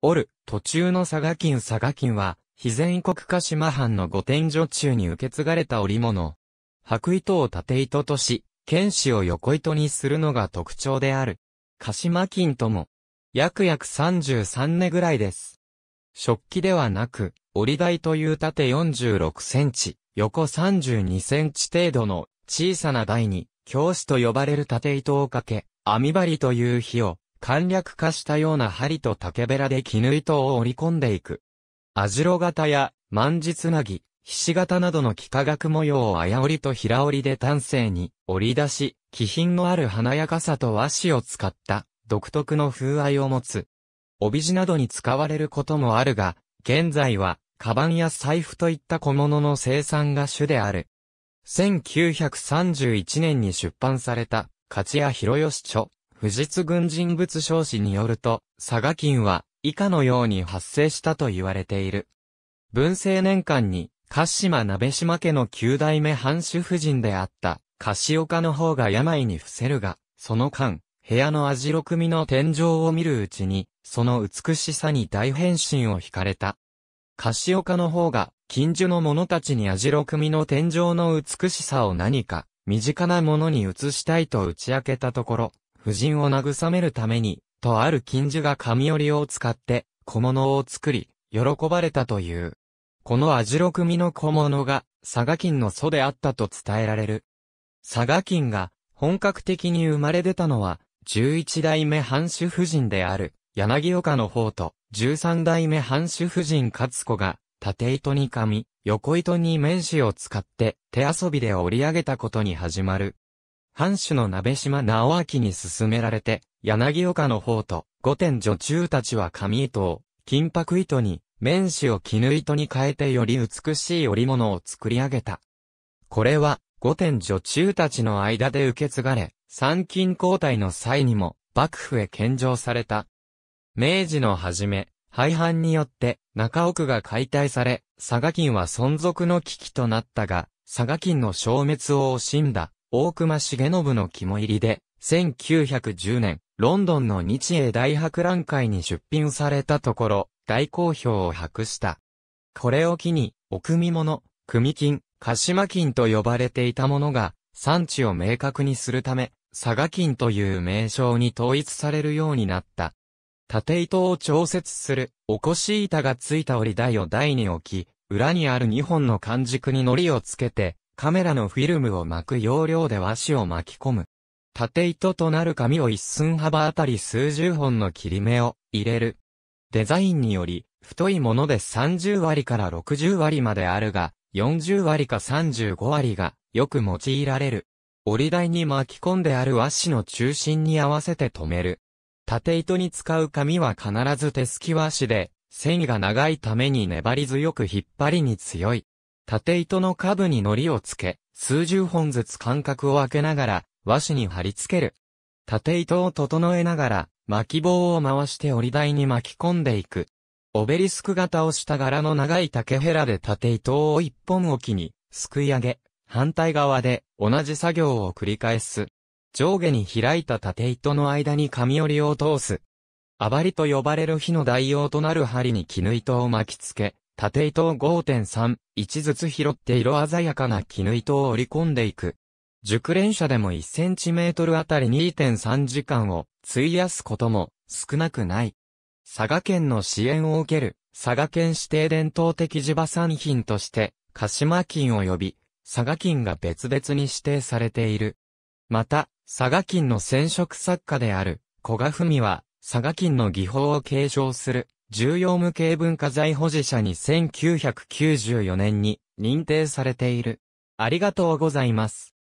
おる、途中の佐賀金佐賀金は、肥前国鹿島藩の御殿女中に受け継がれた織物。白糸を縦糸とし、剣士を横糸にするのが特徴である。鹿島金とも、約約33年ぐらいです。食器ではなく、折り台という縦46センチ、横32センチ程度の小さな台に、教師と呼ばれる縦糸をかけ、網張りという火を簡略化したような針と竹べらで絹糸を織り込んでいく。網代型や万字つなぎ、菱型形などの幾何学模様を綾織りと平織りで丹精に織り出し、気品のある華やかさと和紙を使った独特の風合いを持つ。帯地などに使われることもあるが、現在は、カバンや財布といった小物の生産が主である。1931年に出版された、勝谷博義著、富士津軍人物少子によると、佐賀金は以下のように発生したと言われている。文政年間に、鹿島鍋島家の九代目藩主夫人であった、柏岡の方が病に伏せるが、その間、部屋の味ろ組の天井を見るうちに、その美しさに大変身を惹かれた。柏岡の方が、近所の者たちに味ろ組の天井の美しさを何か、身近なものに移したいと打ち明けたところ、夫人を慰めるために、とある金樹が紙折りを使って小物を作り、喜ばれたという。このアジロ組の小物が佐賀金の祖であったと伝えられる。佐賀金が本格的に生まれ出たのは、11代目藩主夫人である柳岡の方と、13代目藩主夫人勝子が、縦糸に紙、横糸に面紙を使って手遊びで織り上げたことに始まる。藩主の鍋島直明に進められて、柳岡の方と、御殿女中たちは紙糸を、金箔糸に、面紙を絹糸に変えてより美しい織物を作り上げた。これは、御殿女中たちの間で受け継がれ、参勤交代の際にも、幕府へ献上された。明治の初め、廃藩によって、中奥が解体され、佐賀金は存続の危機となったが、佐賀金の消滅を惜しんだ、大隈重信の肝入りで、1910年、ロンドンの日英大博覧会に出品されたところ、大好評を博した。これを機に、お組物、組金、鹿島金と呼ばれていたものが、産地を明確にするため、佐賀金という名称に統一されるようになった。縦糸を調節する、おこし板がついた折台を台に置き、裏にある2本の間軸に糊をつけて、カメラのフィルムを巻く要領で和紙を巻き込む。縦糸となる紙を一寸幅あたり数十本の切り目を入れる。デザインにより、太いもので30割から60割まであるが、40割か35割がよく用いられる。折り台に巻き込んである和紙の中心に合わせて留める。縦糸に使う紙は必ず手すき和紙で、繊維が長いために粘り強く引っ張りに強い。縦糸の下部に糊をつけ、数十本ずつ間隔を空けながら、和紙に貼り付ける。縦糸を整えながら、巻き棒を回して折り台に巻き込んでいく。オベリスク型をした柄の長い竹ヘラで縦糸を一本置きに、すくい上げ、反対側で同じ作業を繰り返す。上下に開いた縦糸の間に紙折りを通す。あばりと呼ばれる火の代用となる針に絹糸を巻き付け、縦糸を5.3、1ずつ拾って色鮮やかな絹糸を織り込んでいく。熟練者でも1センチメートルあたり2.3時間を費やすことも少なくない。佐賀県の支援を受ける佐賀県指定伝統的地場産品として鹿島金及び佐賀金が別々に指定されている。また、佐賀金の染色作家である小賀文は佐賀金の技法を継承する重要無形文化財保持者に1994年に認定されている。ありがとうございます。